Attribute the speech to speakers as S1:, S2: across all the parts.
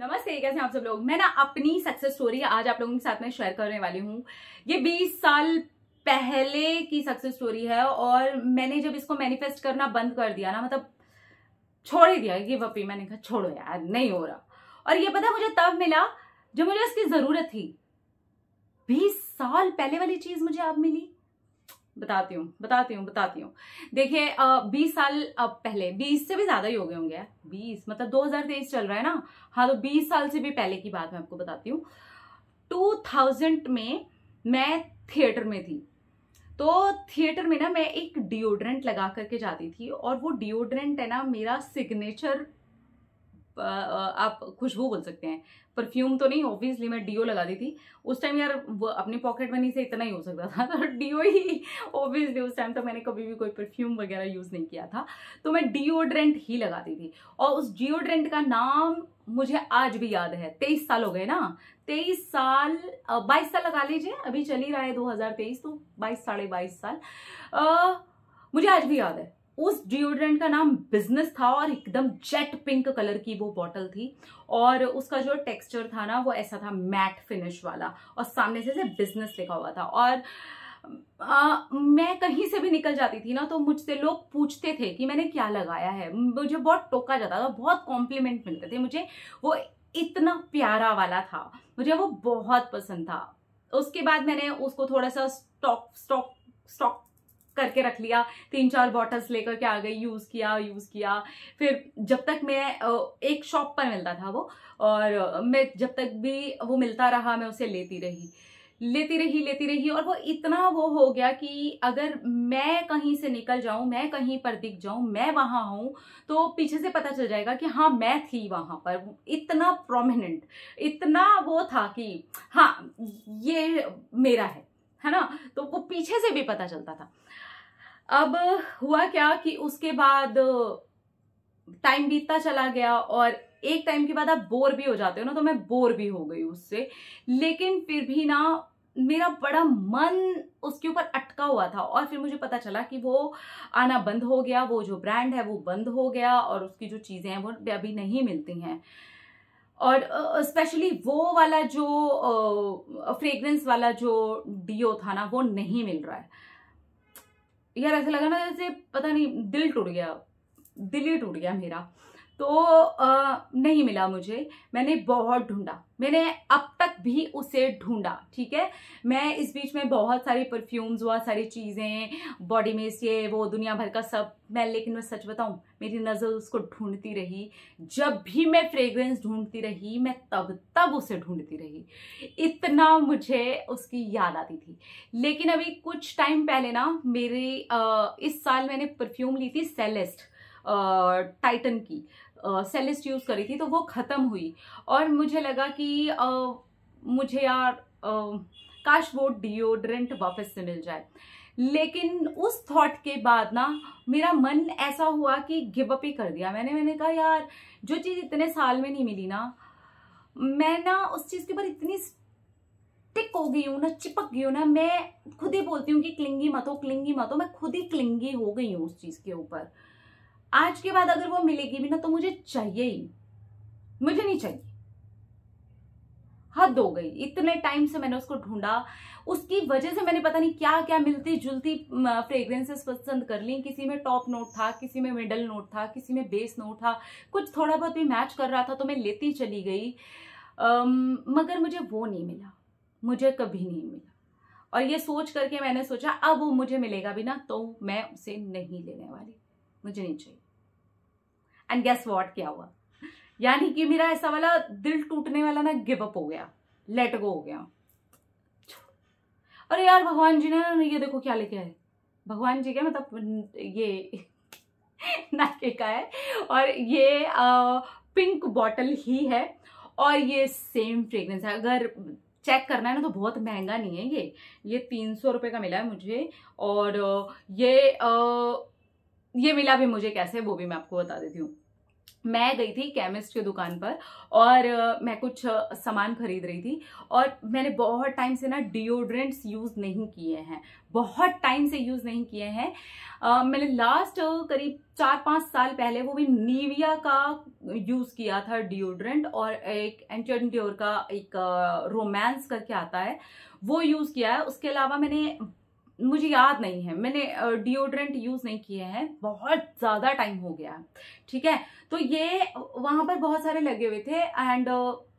S1: नमस्ते कैसे हैं आप सब लोग मैं ना अपनी सक्सेस स्टोरी आज आप लोगों के साथ में शेयर करने वाली हूँ ये 20 साल पहले की सक्सेस स्टोरी है और मैंने जब इसको मैनिफेस्ट करना बंद कर दिया ना मतलब छोड़ ही दिया ये वपी मैंने कहा छोड़ो यार नहीं हो रहा और ये पता मुझे तब मिला जब मुझे इसकी ज़रूरत थी बीस साल पहले वाली चीज़ मुझे अब मिली बताती हूँ बताती हूँ बताती हूँ देखिए बीस साल अब पहले बीस से भी ज़्यादा ही हो गए होंगे बीस मतलब दो हज़ार तेईस चल रहा है ना हाँ तो बीस साल से भी पहले की बात मैं आपको बताती हूँ टू थाउजेंड में मैं थिएटर में थी तो थिएटर में ना मैं एक डिओड्रेंट लगा करके जाती थी और वो डिओड्रेंट है ना मेरा सिग्नेचर आप खुशबू बोल सकते हैं परफ्यूम तो नहीं ऑब्वियसली मैं डीओ लगा दी थी उस टाइम यार वो अपनी पॉकेट मनी से इतना ही हो सकता था डीओ ही ऑब्वियसली उस टाइम तो मैंने कभी भी कोई परफ्यूम वगैरह यूज़ नहीं किया था तो मैं डिओड्रेंट ही लगाती थी और उस डिओड्रेंट का नाम मुझे आज भी याद है तेईस साल हो गए ना तेईस साल बाईस साल लगा लीजिए अभी चल ही रहा है दो हजार तेईस तो बाईस साढ़े बाईस साल आ, मुझे आज भी याद है उस डिओड्रेंट का नाम बिजनेस था और एकदम जेट पिंक कलर की वो बॉटल थी और उसका जो टेक्सचर था ना वो ऐसा था मैट फिनिश वाला और सामने से बिजनेस लिखा हुआ था और आ, मैं कहीं से भी निकल जाती थी ना तो मुझसे लोग पूछते थे कि मैंने क्या लगाया है मुझे बहुत टोका जाता था बहुत कॉम्प्लीमेंट मिलते थे मुझे वो इतना प्यारा वाला था मुझे वो बहुत पसंद था उसके बाद मैंने उसको थोड़ा सा स्टॉक स्टॉक स्टॉक करके रख लिया तीन चार बॉटल्स लेकर के आ गई यूज़ किया यूज़ किया फिर जब तक मैं एक शॉप पर मिलता था वो और मैं जब तक भी वो मिलता रहा मैं उसे लेती रही लेती रही लेती रही और वो इतना वो हो गया कि अगर मैं कहीं से निकल जाऊं मैं कहीं पर दिख जाऊं मैं वहां हूं तो पीछे से पता चल जाएगा कि हाँ मैं थी वहां पर इतना प्रोमिनेंट इतना वो था कि हाँ ये मेरा है है ना तो वो पीछे से भी पता चलता था अब हुआ क्या कि उसके बाद टाइम बीतता चला गया और एक टाइम के बाद आप बोर भी हो जाते हो ना तो मैं बोर भी हो गई उससे लेकिन फिर भी ना मेरा बड़ा मन उसके ऊपर अटका हुआ था और फिर मुझे पता चला कि वो आना बंद हो गया वो जो ब्रांड है वो बंद हो गया और उसकी जो चीज़ें हैं वो अभी नहीं मिलती हैं और स्पेशली वो वाला जो फ्रेगरेंस वाला जो डीओ था ना वो नहीं मिल रहा है यार ऐसा लगा ना जैसे पता नहीं दिल टूट गया दिल ही टूट गया मेरा तो आ, नहीं मिला मुझे मैंने बहुत ढूंढा मैंने अब तक भी उसे ढूंढा ठीक है मैं इस बीच में बहुत सारी परफ्यूम्स बहुत सारी चीज़ें बॉडी में से वो दुनिया भर का सब मैं लेकिन मैं सच बताऊं मेरी नज़र उसको ढूंढती रही जब भी मैं फ्रेग्रेंस ढूंढती रही मैं तब तब उसे ढूंढती रही इतना मुझे उसकी याद आती थी लेकिन अभी कुछ टाइम पहले ना मेरे आ, इस साल मैंने परफ्यूम ली थी सेलेस्ट टाइटन की सेलिस्ट यूज़ करी थी तो वो ख़त्म हुई और मुझे लगा कि मुझे यार काश वो डिओड्रेंट वापस से मिल जाए लेकिन उस थॉट के बाद ना मेरा मन ऐसा हुआ कि गिव अप ही कर दिया मैंने मैंने कहा यार जो चीज़ इतने साल में नहीं मिली ना मैं ना उस चीज़ के ऊपर इतनी टिक हो गई हूँ ना चिपक गई हूँ ना मैं खुद ही बोलती हूँ कि क्लिंगी मत हो क्लिंगी मत हो मैं खुद ही क्लिंगी हो गई हूँ उस चीज़ के ऊपर आज के बाद अगर वो मिलेगी भी ना तो मुझे चाहिए ही मुझे नहीं चाहिए हद हो गई इतने टाइम से मैंने उसको ढूंढा उसकी वजह से मैंने पता नहीं क्या क्या मिलती जुलती फ्रेग्रेंसेस पसंद कर ली किसी में टॉप नोट था किसी में मिडल नोट था किसी में बेस नोट था कुछ थोड़ा बहुत भी मैच कर रहा था तो मैं लेती चली गई अम, मगर मुझे वो नहीं मिला मुझे कभी नहीं मिला और ये सोच करके मैंने सोचा अब वो मुझे मिलेगा भी ना तो मैं उसे नहीं लेने वाली मुझे नहीं चाहिए एंड गेस वॉट क्या हुआ यानी कि मेरा ऐसा वाला दिल टूटने वाला ना गिव अप हो गया लेट गो हो गया अरे यार भगवान जी ने ये देखो क्या लेके आए भगवान जी क्या मतलब ये नाके का है और ये आ, पिंक बॉटल ही है और ये सेम फ्रेगरेंस है अगर चेक करना है ना तो बहुत महंगा नहीं है ये ये तीन सौ रुपये का मिला है मुझे और ये आ, ये मिला भी मुझे कैसे वो भी मैं आपको बता देती हूँ मैं गई थी केमिस्ट की के दुकान पर और मैं कुछ सामान खरीद रही थी और मैंने बहुत टाइम से ना डिओड्रेंट्स यूज़ नहीं किए हैं बहुत टाइम से यूज़ नहीं किए हैं मैंने लास्ट करीब चार पाँच साल पहले वो भी नीविया का यूज़ किया था डिओड्रेंट और एक एंटीडियोर का एक रोमांस करके आता है वो यूज़ किया है उसके अलावा मैंने मुझे याद नहीं है मैंने डिओड्रेंट यूज़ नहीं किए हैं बहुत ज़्यादा टाइम हो गया ठीक है तो ये वहाँ पर बहुत सारे लगे हुए थे एंड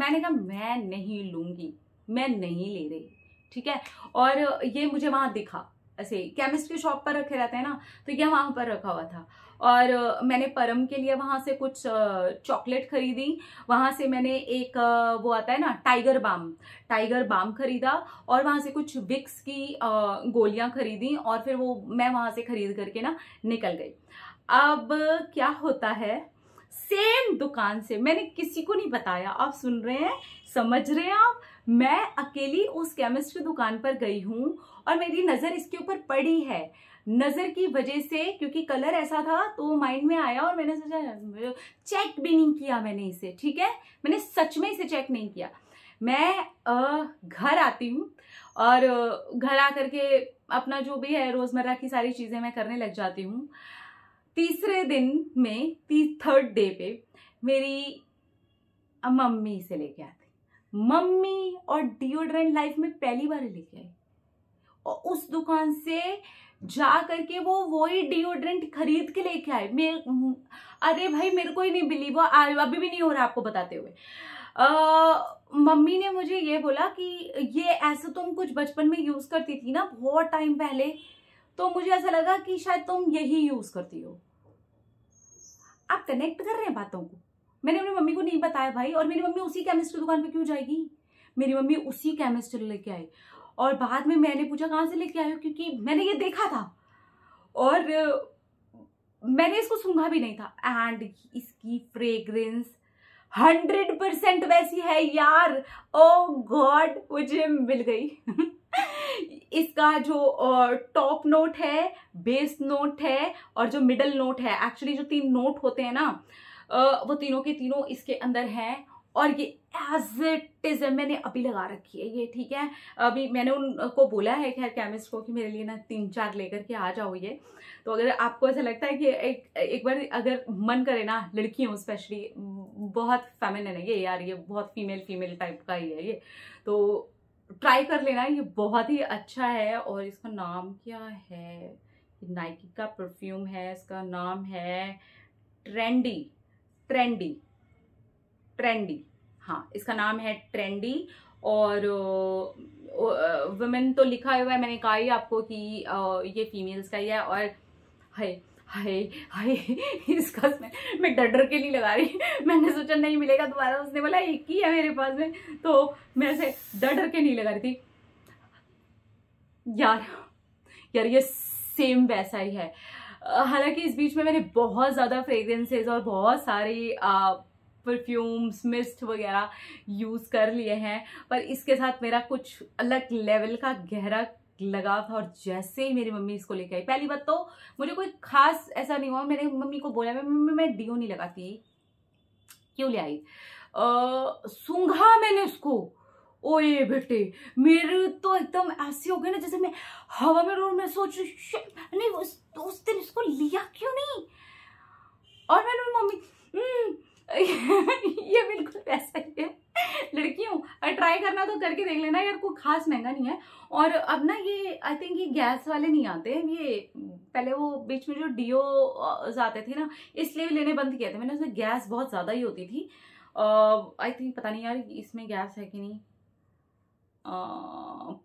S1: मैंने कहा मैं नहीं लूँगी मैं नहीं ले रही ठीक है और ये मुझे वहाँ दिखा ऐसे केमिस्ट की शॉप पर रखे रहते हैं ना तो ये वहाँ पर रखा हुआ था और मैंने परम के लिए वहाँ से कुछ चॉकलेट खरीदी वहाँ से मैंने एक वो आता है ना टाइगर बाम टाइगर बाम खरीदा और वहाँ से कुछ विक्स की गोलियाँ खरीदी और फिर वो मैं वहाँ से खरीद करके ना निकल गई अब क्या होता है सेम दुकान से मैंने किसी को नहीं बताया आप सुन रहे हैं समझ रहे हैं आप मैं अकेली उस केमिस्ट की दुकान पर गई हूँ और मेरी नज़र इसके ऊपर पड़ी है नज़र की वजह से क्योंकि कलर ऐसा था तो माइंड में आया और मैंने सोचा चेक भी नहीं किया मैंने इसे ठीक है मैंने सच में इसे चेक नहीं किया मैं घर आती हूँ और घर आ करके अपना जो भी है रोज़मर्रा की सारी चीज़ें मैं करने लग जाती हूँ तीसरे दिन में ती थर्ड डे पे मेरी मम्मी इसे लेके आती मम्मी और डिओड्रेंट लाइफ में पहली बार लेके आई और उस दुकान से जा करके वो वही डिओड्रेंट खरीद के लेके आए मेरे अरे भाई मेरे को ही नहीं वो अभी भी नहीं हो रहा आपको बताते हुए आ, मम्मी ने मुझे ये बोला कि ये ऐसे तुम कुछ बचपन में यूज़ करती थी ना बहुत टाइम पहले तो मुझे ऐसा लगा कि शायद तुम यही यूज़ करती हो आप कनेक्ट कर रहे हैं बातों को मैंने अपनी मम्मी को नहीं बताया भाई और मेरी मम्मी उसी केमिस्ट्री दुकान पर क्यों जाएगी मेरी मम्मी उसी केमिस्ट्री लेके आई और बाद में मैंने पूछा कहाँ से लेके आए हो क्योंकि मैंने ये देखा था और मैंने इसको सूंघा भी नहीं था एंड इसकी फ्रेग्रेंस हंड्रेड परसेंट वैसी है यार ओ oh गॉड मुझे मिल गई इसका जो टॉप नोट है बेस नोट है और जो मिडल नोट है एक्चुअली जो तीन नोट होते हैं ना वो तीनों के तीनों इसके अंदर हैं और ये एज इट इज़ मैंने अभी लगा रखी है ये ठीक है अभी मैंने उनको बोला है खैर केमिस्ट को कि मेरे लिए ना तीन चार लेकर के आ जाओ ये तो अगर आपको ऐसा लगता है कि एक एक बार अगर मन करे ना लड़कियों स्पेशली बहुत फेमिन है ये यार ये बहुत फीमेल फीमेल टाइप का ही है ये तो ट्राई कर लेना ये बहुत ही अच्छा है और इसका नाम क्या है नाइकी का परफ्यूम है इसका नाम है ट्रेंडी ट्रेंडी ट्रेंडी हाँ इसका नाम है ट्रेंडी और वुमेन तो लिखा हुआ है मैंने कहा ही आपको कि ये फीमेल्स का ही है और है हाय हाय इसका मैं मैं डर डर के लिए लगा रही मैंने सोचा नहीं मिलेगा दोबारा उसने बोला एक ही है मेरे पास में तो मैं ऐसे डर डर के नहीं लगा रही थी यार यार ये सेम वैसा ही है हालांकि इस बीच में मैंने बहुत ज़्यादा फ्रेग्रेंसेज और बहुत सारी परफ्यूम्स मिस्ट वगैरह यूज़ कर लिए हैं पर इसके साथ मेरा कुछ अलग लेवल का गहरा लगा था और जैसे ही मेरी मम्मी इसको लेके आई पहली बात तो मुझे कोई खास ऐसा नहीं हुआ मेरे मम्मी को बोला मैं मम्मी मैं डीओ नहीं लगाती क्यों ले आई सूंघा मैंने उसको ओए बेटे मेरे तो एकदम ऐसे हो गए ना जैसे मैं हवा में रो मैं सोच रही नहीं उस, उस दिन इसको लिया क्यों नहीं ये बिल्कुल वैसा ही है लड़कियों ट्राई करना तो करके देख लेना यार कोई खास महंगा नहीं है और अब ना ये आई थिंक ये गैस वाले नहीं आते ये पहले वो बीच में जो डीओ आते थे ना इसलिए भी लेने बंद किए थे मैंने उसमें गैस बहुत ज़्यादा ही होती थी आई थिंक पता नहीं यार इसमें गैस है कि नहीं आ,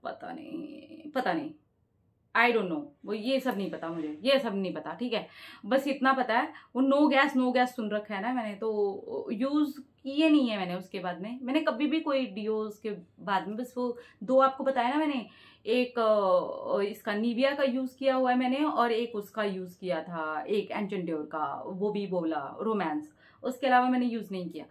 S1: पता नहीं पता नहीं आई डोंट नो वो ये सब नहीं पता मुझे ये सब नहीं पता ठीक है बस इतना पता है वो नो गैस नो गैस सुन रखा है ना मैंने तो यूज़ किए नहीं है मैंने उसके बाद में मैंने कभी भी कोई डीओ उसके बाद में बस वो दो आपको बताया ना मैंने एक इसका निविया का यूज़ किया हुआ है मैंने और एक उसका यूज़ किया था एक एंटनड्योर का वो भी बोला रोमांस उसके अलावा मैंने यूज़ नहीं किया।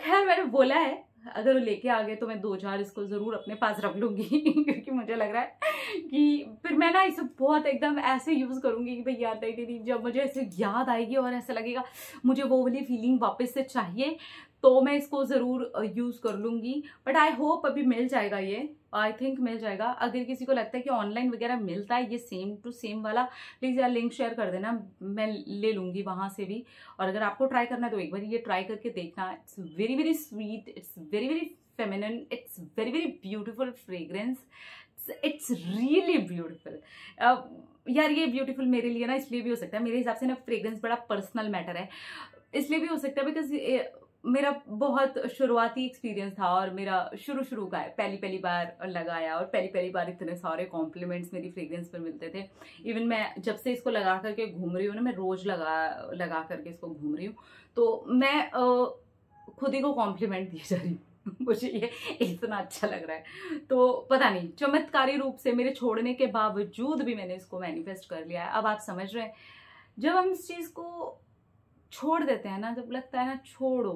S1: खैर मैंने बोला है अगर वो लेके आ गए तो मैं दो चार इसको ज़रूर अपने पास रख लूँगी क्योंकि मुझे लग रहा है कि फिर मैं ना इसे बहुत एकदम ऐसे यूज़ करूँगी कि भाई याद आई दीदी जब मुझे ऐसे याद आएगी और ऐसा लगेगा मुझे वो वाली फीलिंग वापस से चाहिए तो मैं इसको ज़रूर यूज़ कर लूँगी बट आई होप अभी मिल जाएगा ये आई थिंक मिल जाएगा अगर किसी को लगता है कि ऑनलाइन वगैरह मिलता है ये सेम टू सेम वाला प्लीज़ यार लिंक शेयर कर देना मैं ले लूँगी वहाँ से भी और अगर आपको ट्राई करना है तो एक बार ये ट्राई करके देखना it's very very sweet it's very very feminine it's very very beautiful fragrance it's really beautiful यार ये ब्यूटीफुल मेरे लिए ना इसलिए भी हो सकता है मेरे हिसाब से ना फ्रेगरेंस बड़ा पर्सनल मैटर है इसलिए भी हो सकता है बिकॉज मेरा बहुत शुरुआती एक्सपीरियंस था और मेरा शुरू शुरू का है पहली पहली बार लगाया और पहली पहली बार इतने सारे कॉम्प्लीमेंट्स मेरी फ्रेग्रेंस पर मिलते थे इवन मैं जब से इसको लगा करके घूम रही हूँ ना मैं रोज़ लगा लगा करके इसको घूम रही हूँ तो मैं खुद ही को कॉम्प्लीमेंट दिए जा रही हूँ मुझे ये इतना अच्छा लग रहा है तो पता नहीं चमत्कारी रूप से मेरे छोड़ने के बावजूद भी मैंने इसको मैनिफेस्ट कर लिया है अब आप समझ रहे हैं जब हम इस चीज़ को छोड़ देते हैं ना जब लगता है ना छोड़ो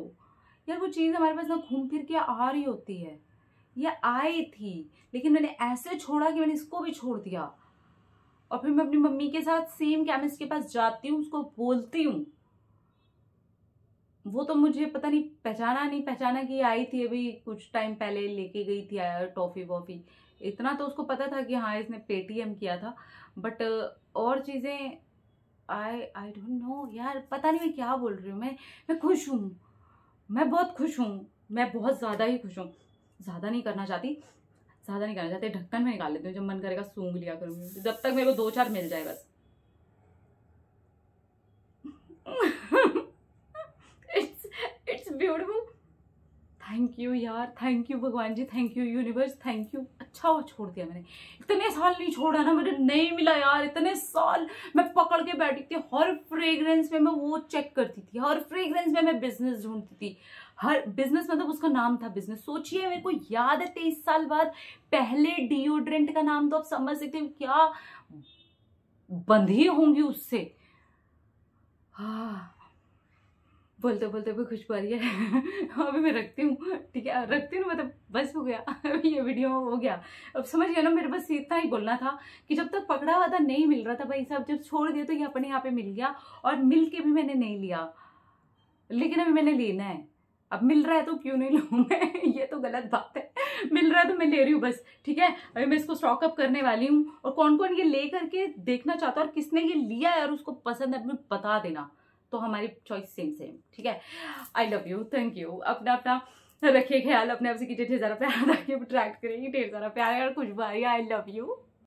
S1: यार वो चीज़ हमारे पास ना घूम फिर के आ रही होती है ये आई थी लेकिन मैंने ऐसे छोड़ा कि मैंने इसको भी छोड़ दिया और फिर मैं अपनी मम्मी के साथ सेम केमिस्ट के पास जाती हूँ उसको बोलती हूँ वो तो मुझे पता नहीं पहचाना नहीं पहचाना कि आई थी अभी कुछ टाइम पहले लेके गई थी टॉफ़ी वॉफ़ी इतना तो उसको पता था कि हाँ इसने पेटीएम किया था बट और चीज़ें आई आई डोंट नो यार पता नहीं मैं क्या बोल रही हूँ मैं मैं खुश हूँ मैं बहुत खुश हूँ मैं बहुत ज़्यादा ही खुश हूँ ज़्यादा नहीं करना चाहती ज़्यादा नहीं करना चाहती ढक्कन में निकाल लेती हूँ जब मन करेगा सूंघ लिया करूँगी जब तक मेरे को दो चार मिल जाए बस it's it's beautiful thank you यार थैंक यू भगवान जी thank you universe thank you अच्छा वो छोड़ दिया मैंने इतने साल नहीं छोड़ा ना मुझे नहीं मिला यार इतने साल मैं पकड़ के बैठी थी हर फ्रेगरेंस में मैं वो चेक करती थी हर फ्रेगरेंस में मैं बिजनेस ढूंढती थी हर बिजनेस मतलब उसका नाम था बिजनेस सोचिए मेरे को याद है तेईस साल बाद पहले डिओड्रेंट का नाम तो आप समझ सकते हो क्या बंधी होंगी उससे हाँ बोलते बोलते भी खुशबू आ रही है अभी मैं रखती हूँ ठीक है रखती हूँ मतलब बस हो गया अभी ये वीडियो हो गया अब समझ गया ना मेरे बस इतना ही बोलना था कि जब तक पकड़ा हुआ था नहीं मिल रहा था भाई साहब जब छोड़ दिया तो ये अपने यहाँ पे मिल गया और मिल के भी मैंने नहीं लिया लेकिन अभी मैंने लेना है अब मिल रहा है तो क्यों नहीं लूँ मैं ये तो गलत बात है मिल रहा है तो मैं ले रही हूँ बस ठीक है अभी मैं इसको स्टॉकअप करने वाली हूँ और कौन कौन ये ले करके देखना चाहता है और किसने ये लिया है और उसको पसंद है अपने बता देना तो हमारी चॉइस सेम सेम ठीक है I love you thank you अपना अपना रखिए ख्याल अपने आप से कीजिए ढेर सारा प्यार रखिए अट्रैक्ट करेंगे ढेर सारा प्यार और खुशबारी आई लव यू